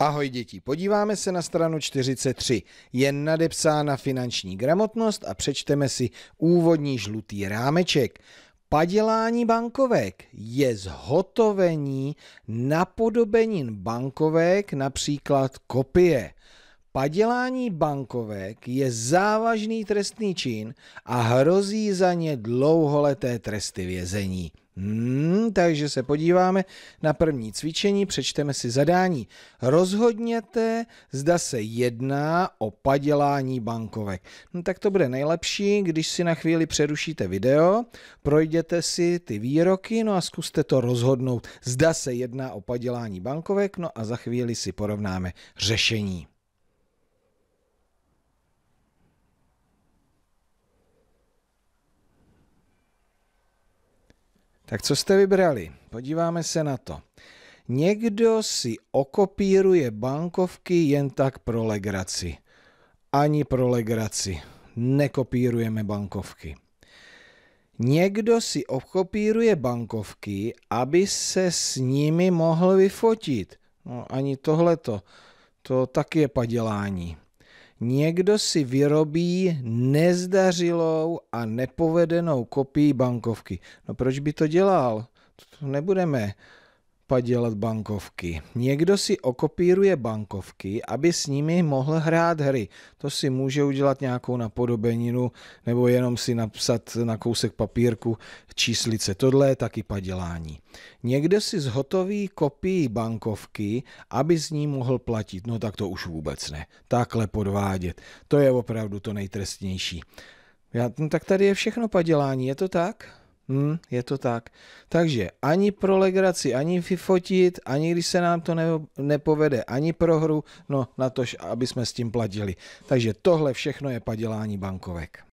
Ahoj děti, podíváme se na stranu 43. Je nadepsána finanční gramotnost a přečteme si úvodní žlutý rámeček. Padělání bankovek je zhotovení napodobenin bankovek, například kopie. Padělání bankovek je závažný trestný čin a hrozí za ně dlouholeté tresty vězení. Hmm, takže se podíváme na první cvičení, přečteme si zadání. Rozhodněte, zda se jedná o padělání bankovek. No, tak to bude nejlepší, když si na chvíli přerušíte video, projděte si ty výroky, no a zkuste to rozhodnout, zda se jedná o padělání bankovek, no a za chvíli si porovnáme řešení. Tak co jste vybrali? Podíváme se na to. Někdo si okopíruje bankovky jen tak pro legraci. Ani pro legraci. Nekopírujeme bankovky. Někdo si okopíruje bankovky, aby se s nimi mohl vyfotit. No ani tohleto. To taky je padělání někdo si vyrobí nezdařilou a nepovedenou kopii bankovky. No proč by to dělal? To nebudeme podělat bankovky. Někdo si okopíruje bankovky, aby s nimi mohl hrát hry. To si může udělat nějakou napodobeninu nebo jenom si napsat na kousek papírku číslice. Tohle je taky padělání. Někdo si zhotoví kopii bankovky, aby s ní mohl platit. No tak to už vůbec ne. Takhle podvádět. To je opravdu to nejtrestnější. Já, no tak tady je všechno padělání, je to tak? Hmm, je to tak. Takže ani pro legraci, ani vyfotit, ani když se nám to ne, nepovede, ani pro hru, no na to, aby jsme s tím platili. Takže tohle všechno je padělání bankovek.